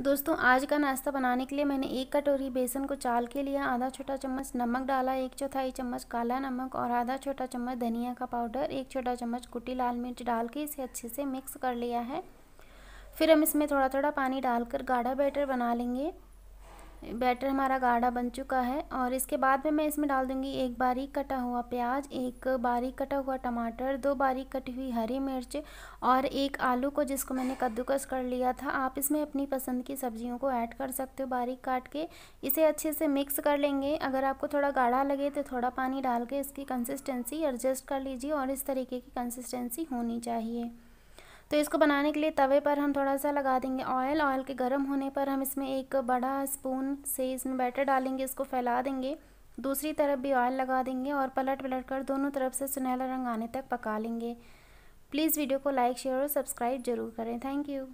दोस्तों आज का नाश्ता बनाने के लिए मैंने एक कटोरी बेसन को चाल के लिया आधा छोटा चम्मच नमक डाला एक चौथाई चम्मच काला नमक और आधा छोटा चम्मच धनिया का पाउडर एक छोटा चम्मच कुटी लाल मिर्च डाल के इसे अच्छे से मिक्स कर लिया है फिर हम इसमें थोड़ा थोड़ा पानी डालकर गाढ़ा बैटर बना लेंगे बैटर हमारा गाढ़ा बन चुका है और इसके बाद में मैं इसमें डाल दूंगी एक बारीक कटा हुआ प्याज एक बारीक कटा हुआ टमाटर दो बारीक कटी हुई हरी मिर्च और एक आलू को जिसको मैंने कद्दूकस कर लिया था आप इसमें अपनी पसंद की सब्जियों को ऐड कर सकते हो बारीक काट के इसे अच्छे से मिक्स कर लेंगे अगर आपको थोड़ा गाढ़ा लगे तो थोड़ा पानी डाल के इसकी कंसिस्टेंसी एडजस्ट कर लीजिए और इस तरीके की कंसिस्टेंसी होनी चाहिए तो इसको बनाने के लिए तवे पर हम थोड़ा सा लगा देंगे ऑयल ऑयल के गर्म होने पर हम इसमें एक बड़ा स्पून से इसमें बैटर डालेंगे इसको फैला देंगे दूसरी तरफ भी ऑयल लगा देंगे और पलट पलट कर दोनों तरफ से सुनहला रंग आने तक पका लेंगे प्लीज़ वीडियो को लाइक शेयर और सब्सक्राइब जरूर करें थैंक यू